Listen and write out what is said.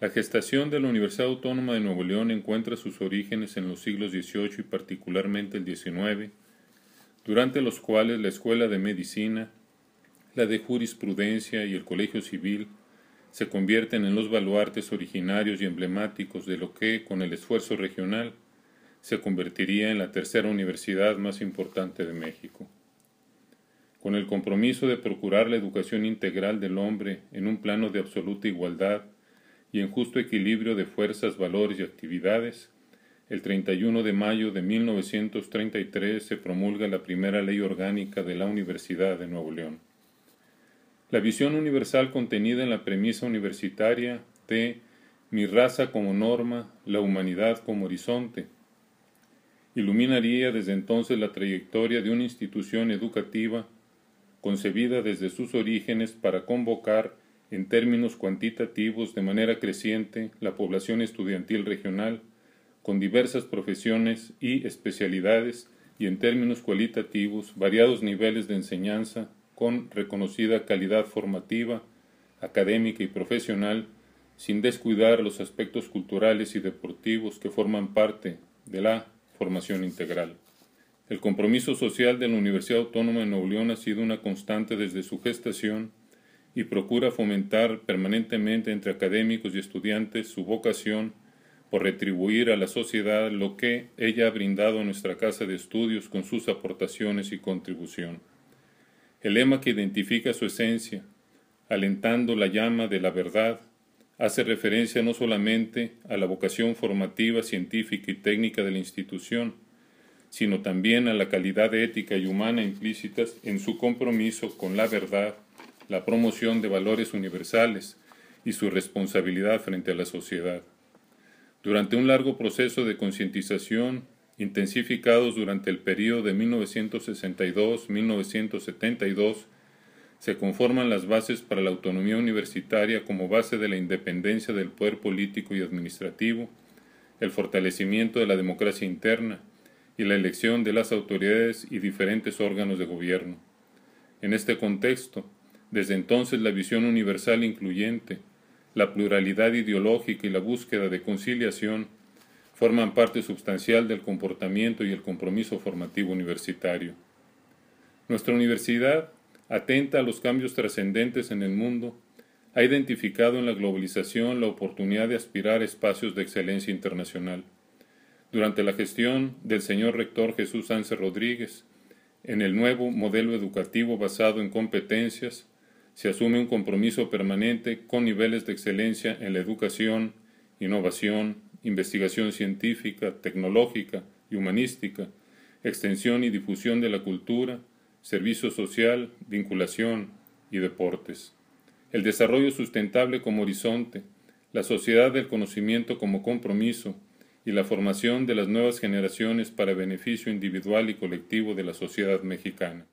La gestación de la Universidad Autónoma de Nuevo León encuentra sus orígenes en los siglos XVIII y particularmente el XIX, durante los cuales la Escuela de Medicina, la de Jurisprudencia y el Colegio Civil se convierten en los baluartes originarios y emblemáticos de lo que, con el esfuerzo regional, se convertiría en la tercera universidad más importante de México. Con el compromiso de procurar la educación integral del hombre en un plano de absoluta igualdad, y en justo equilibrio de fuerzas, valores y actividades, el 31 de mayo de 1933 se promulga la primera ley orgánica de la Universidad de Nuevo León. La visión universal contenida en la premisa universitaria de mi raza como norma, la humanidad como horizonte, iluminaría desde entonces la trayectoria de una institución educativa concebida desde sus orígenes para convocar en términos cuantitativos de manera creciente la población estudiantil regional con diversas profesiones y especialidades y en términos cualitativos variados niveles de enseñanza con reconocida calidad formativa, académica y profesional, sin descuidar los aspectos culturales y deportivos que forman parte de la formación integral. El compromiso social de la Universidad Autónoma de Nuevo León ha sido una constante desde su gestación y procura fomentar permanentemente entre académicos y estudiantes su vocación por retribuir a la sociedad lo que ella ha brindado a nuestra casa de estudios con sus aportaciones y contribución. El lema que identifica su esencia, alentando la llama de la verdad, hace referencia no solamente a la vocación formativa, científica y técnica de la institución, sino también a la calidad ética y humana implícitas en su compromiso con la verdad la promoción de valores universales y su responsabilidad frente a la sociedad. Durante un largo proceso de concientización, intensificados durante el periodo de 1962-1972, se conforman las bases para la autonomía universitaria como base de la independencia del poder político y administrativo, el fortalecimiento de la democracia interna y la elección de las autoridades y diferentes órganos de gobierno. En este contexto, desde entonces la visión universal incluyente, la pluralidad ideológica y la búsqueda de conciliación forman parte sustancial del comportamiento y el compromiso formativo universitario. Nuestra universidad, atenta a los cambios trascendentes en el mundo, ha identificado en la globalización la oportunidad de aspirar a espacios de excelencia internacional. Durante la gestión del señor rector Jesús Sánchez Rodríguez, en el nuevo modelo educativo basado en competencias, se asume un compromiso permanente con niveles de excelencia en la educación, innovación, investigación científica, tecnológica y humanística, extensión y difusión de la cultura, servicio social, vinculación y deportes. El desarrollo sustentable como horizonte, la sociedad del conocimiento como compromiso y la formación de las nuevas generaciones para beneficio individual y colectivo de la sociedad mexicana.